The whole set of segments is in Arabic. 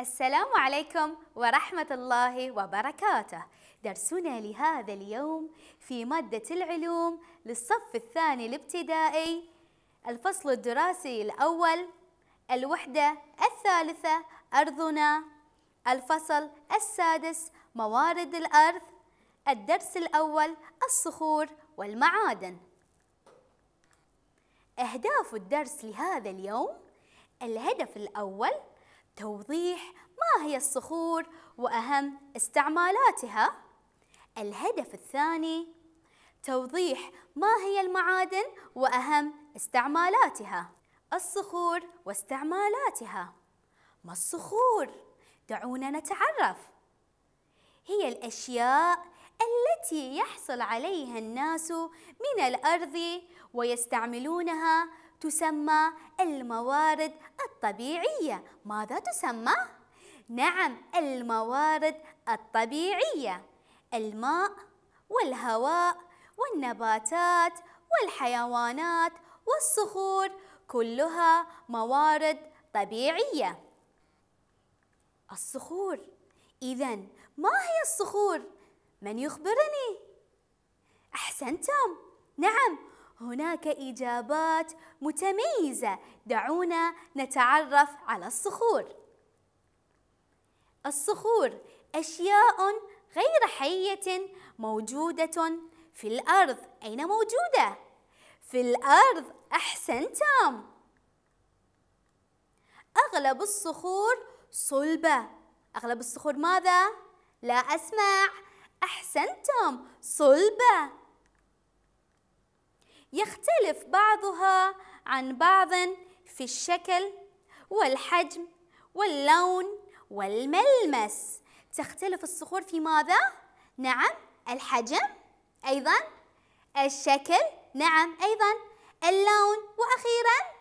السلام عليكم ورحمة الله وبركاته درسنا لهذا اليوم في مادة العلوم للصف الثاني الابتدائي الفصل الدراسي الأول الوحدة الثالثة أرضنا الفصل السادس موارد الأرض الدرس الأول الصخور والمعادن أهداف الدرس لهذا اليوم الهدف الأول توضيح ما هي الصخور وأهم استعمالاتها الهدف الثاني توضيح ما هي المعادن وأهم استعمالاتها الصخور واستعمالاتها ما الصخور؟ دعونا نتعرف هي الأشياء التي يحصل عليها الناس من الأرض ويستعملونها تسمى الموارد الطبيعية ماذا تسمى؟ نعم الموارد الطبيعية الماء والهواء والنباتات والحيوانات والصخور كلها موارد طبيعية الصخور إذا ما هي الصخور؟ من يخبرني؟ أحسنتم نعم هناك إجابات متميزة دعونا نتعرف على الصخور الصخور أشياء غير حية موجودة في الأرض أين موجودة؟ في الأرض أحسنتم أغلب الصخور صلبة أغلب الصخور ماذا؟ لا أسمع أحسنتم صلبة يختلف بعضها عن بعض في الشكل والحجم واللون والملمس تختلف الصخور في ماذا؟ نعم الحجم أيضا الشكل نعم أيضا اللون وأخيرا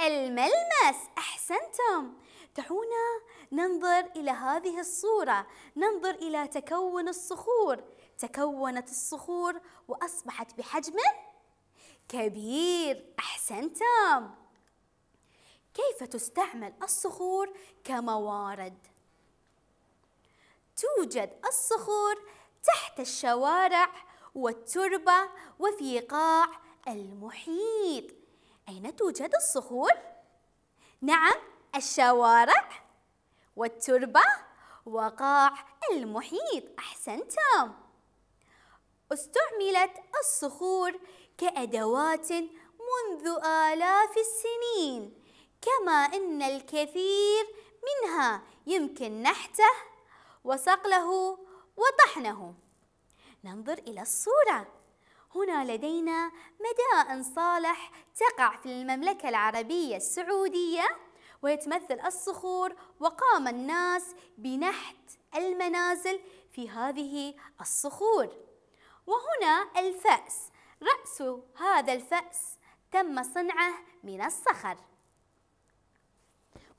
الملمس أحسنتم دعونا ننظر إلى هذه الصورة ننظر إلى تكون الصخور تكونت الصخور وأصبحت بحجم كبير أحسنتم كيف تستعمل الصخور كموارد؟ توجد الصخور تحت الشوارع والتربة وفي قاع المحيط أين توجد الصخور؟ نعم الشوارع والتربة وقاع المحيط أحسنتم استعملت الصخور كأدوات منذ آلاف السنين كما أن الكثير منها يمكن نحته وصقله وطحنه ننظر إلى الصورة هنا لدينا مداء صالح تقع في المملكة العربية السعودية ويتمثل الصخور وقام الناس بنحت المنازل في هذه الصخور وهنا الفأس رأس هذا الفأس تم صنعه من الصخر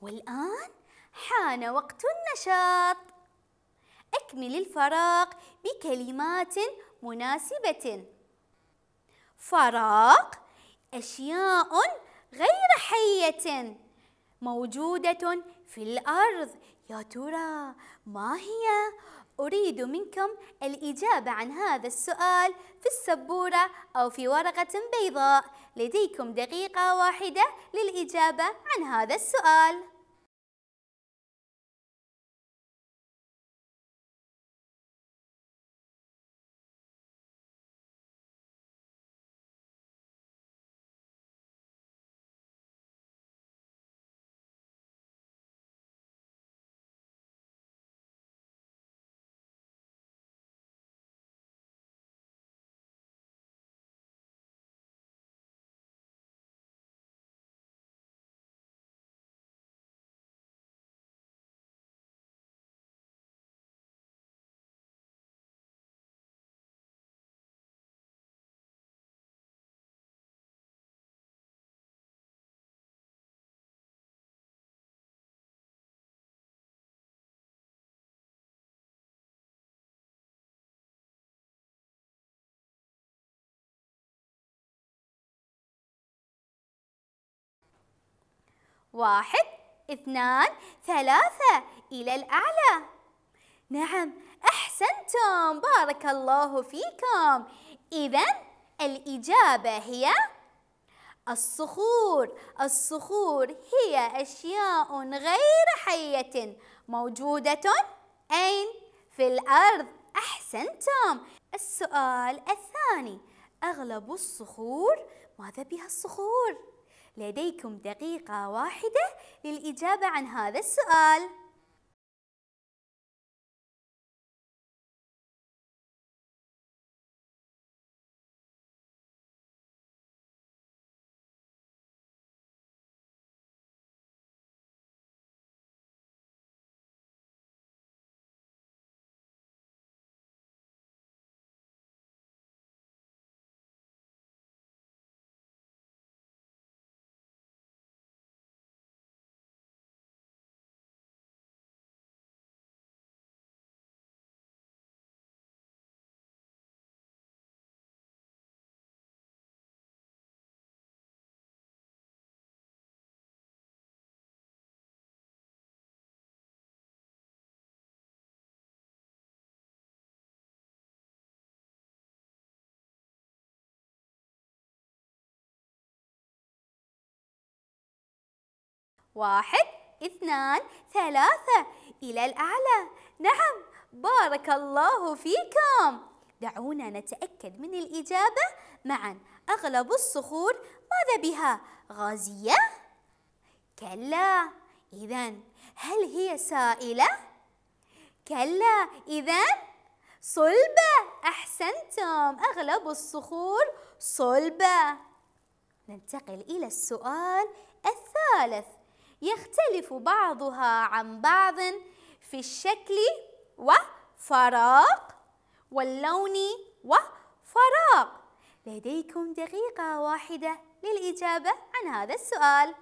والآن حان وقت النشاط أكمل الفراغ بكلمات مناسبة فراغ أشياء غير حية موجودة في الأرض يا ترى ما هي أريد منكم الإجابة عن هذا السؤال في السبورة أو في ورقة بيضاء لديكم دقيقة واحدة للإجابة عن هذا السؤال واحد اثنان ثلاثة إلى الأعلى نعم أحسنتم بارك الله فيكم إذا الإجابة هي الصخور الصخور هي أشياء غير حية موجودة أين؟ في الأرض أحسنتم السؤال الثاني أغلب الصخور ماذا بها الصخور؟ لديكم دقيقة واحدة للإجابة عن هذا السؤال واحد اثنان ثلاثة إلى الأعلى نعم بارك الله فيكم دعونا نتأكد من الإجابة معا أغلب الصخور ماذا بها؟ غازية؟ كلا إذا هل هي سائلة؟ كلا إذا صلبة أحسنتم أغلب الصخور صلبة ننتقل إلى السؤال الثالث يختلف بعضها عن بعض في الشكل وفراق واللون وفراق لديكم دقيقة واحدة للإجابة عن هذا السؤال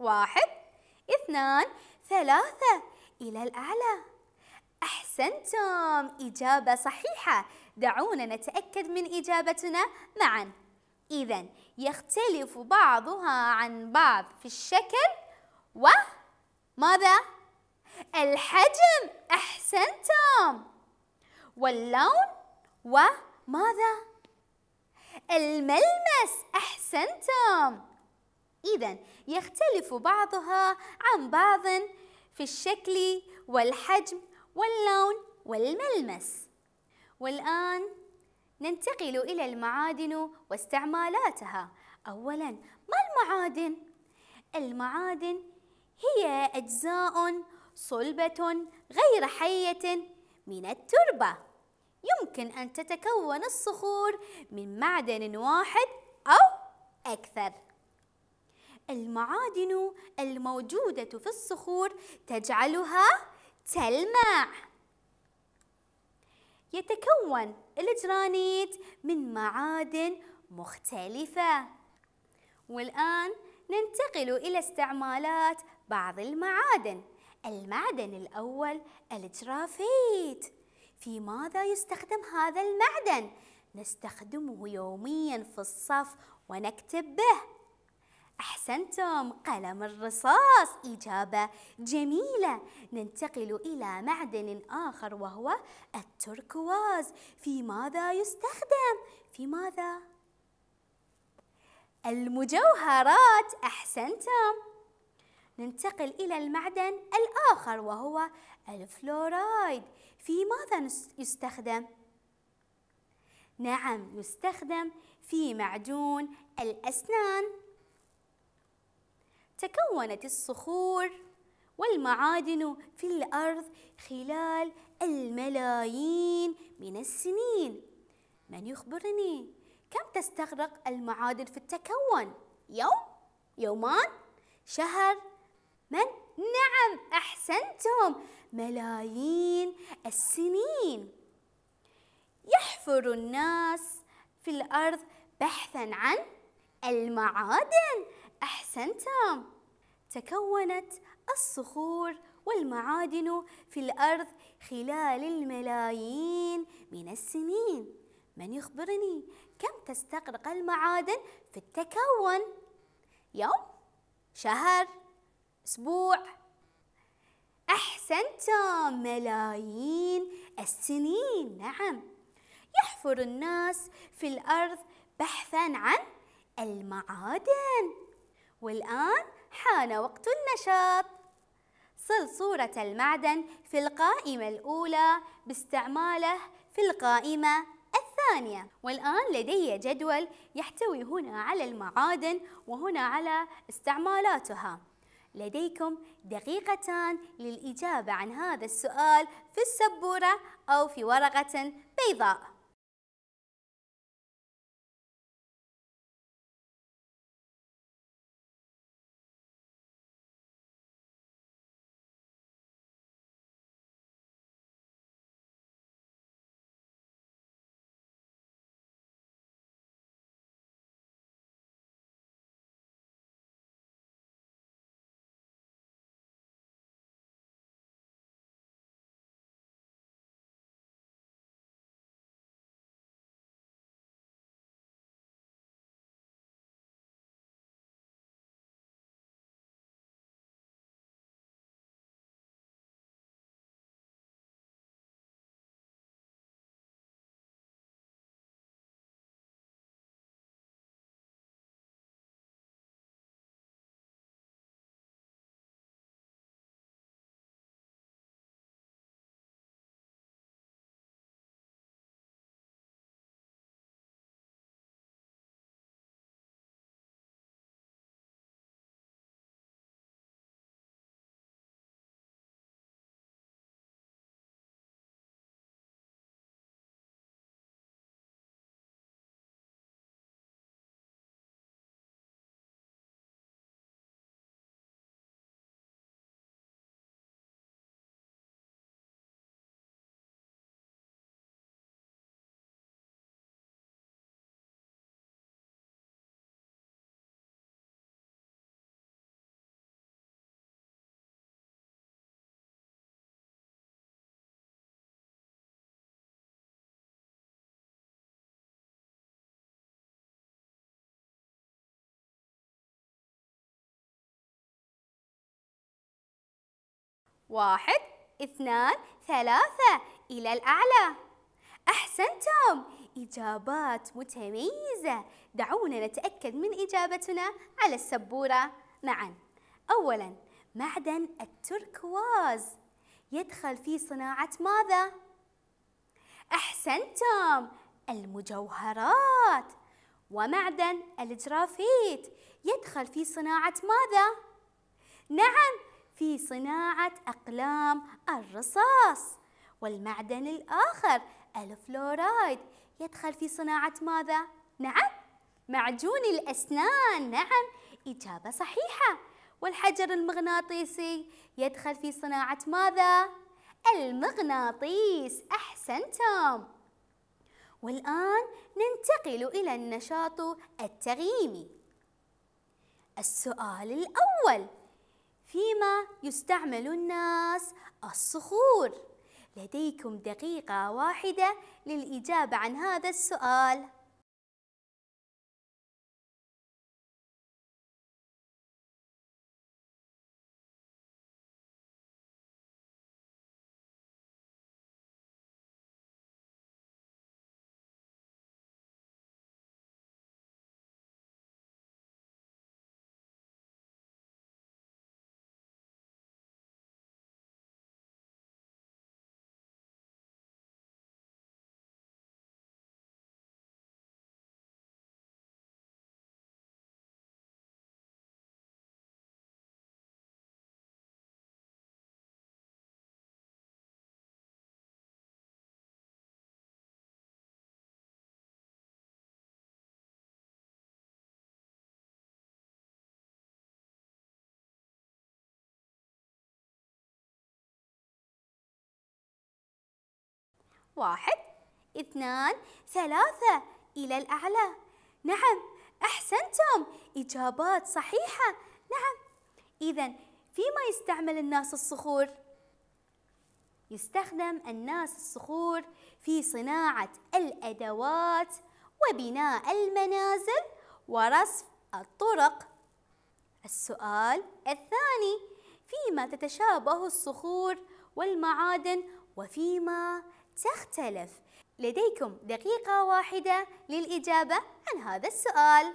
واحد اثنان ثلاثة إلى الأعلى أحسنتم إجابة صحيحة دعونا نتأكد من إجابتنا معا إذا يختلف بعضها عن بعض في الشكل وماذا؟ الحجم أحسنتم واللون وماذا؟ الملمس أحسنتم إذا يختلف بعضها عن بعض في الشكل والحجم واللون والملمس والآن ننتقل إلى المعادن واستعمالاتها أولا ما المعادن؟ المعادن هي أجزاء صلبة غير حية من التربة يمكن أن تتكون الصخور من معدن واحد أو أكثر المعادن الموجودة في الصخور تجعلها تلمع يتكون الجرانيت من معادن مختلفة والآن ننتقل إلى استعمالات بعض المعادن المعدن الأول الجرافيت في ماذا يستخدم هذا المعدن؟ نستخدمه يوميا في الصف ونكتب به أحسنتم قلم الرصاص إجابة جميلة ننتقل إلى معدن آخر وهو التركواز في ماذا يستخدم؟ في ماذا؟ المجوهرات أحسنتم ننتقل إلى المعدن الآخر وهو الفلورايد في ماذا يستخدم؟ نعم يستخدم في معجون الأسنان تكونت الصخور والمعادن في الأرض خلال الملايين من السنين من يخبرني كم تستغرق المعادن في التكون؟ يوم؟ يومان؟ شهر؟ من؟ نعم أحسنتم ملايين السنين يحفر الناس في الأرض بحثاً عن المعادن أحسنتم تكونت الصخور والمعادن في الأرض خلال الملايين من السنين من يخبرني كم تستغرق المعادن في التكون؟ يوم؟ شهر؟ أسبوع؟ أحسنتم ملايين السنين نعم يحفر الناس في الأرض بحثا عن المعادن والآن حان وقت النشاط صل صورة المعدن في القائمة الأولى باستعماله في القائمة الثانية والآن لدي جدول يحتوي هنا على المعادن وهنا على استعمالاتها لديكم دقيقتان للإجابة عن هذا السؤال في السبورة أو في ورقة بيضاء واحد اثنان ثلاثة إلى الأعلى أحسنتم إجابات متميزة دعونا نتأكد من إجابتنا على السبورة معا أولا معدن التركواز يدخل في صناعة ماذا؟ أحسنتم المجوهرات ومعدن الجرافيت يدخل في صناعة ماذا؟ نعم في صناعة أقلام الرصاص والمعدن الآخر الفلورايد يدخل في صناعة ماذا؟ نعم معجون الأسنان نعم إجابة صحيحة والحجر المغناطيسي يدخل في صناعة ماذا؟ المغناطيس أحسنتم والآن ننتقل إلى النشاط التغييمي السؤال الأول فيما يستعمل الناس الصخور لديكم دقيقة واحدة للإجابة عن هذا السؤال واحد اثنان ثلاثة إلى الأعلى نعم أحسنتم إجابات صحيحة نعم إذا فيما يستعمل الناس الصخور؟ يستخدم الناس الصخور في صناعة الأدوات وبناء المنازل ورصف الطرق السؤال الثاني فيما تتشابه الصخور والمعادن وفيما تختلف لديكم دقيقة واحدة للإجابة عن هذا السؤال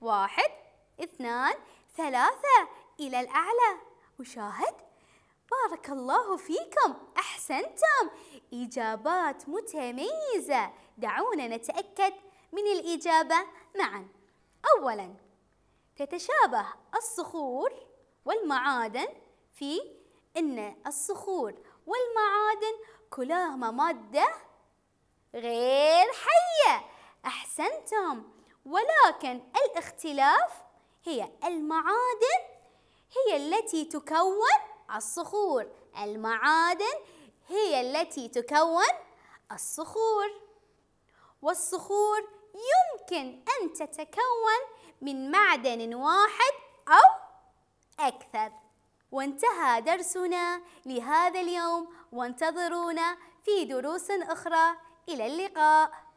واحد اثنان ثلاثة إلى الأعلى وشاهد بارك الله فيكم أحسنتم إجابات متميزة دعونا نتأكد من الإجابة معا أولا تتشابه الصخور والمعادن في أن الصخور والمعادن كلاهما مادة غير حية أحسنتم ولكن الاختلاف هي المعادن هي التي تكون الصخور المعادن هي التي تكون الصخور والصخور يمكن أن تتكون من معدن واحد أو أكثر وانتهى درسنا لهذا اليوم وانتظرونا في دروس أخرى إلى اللقاء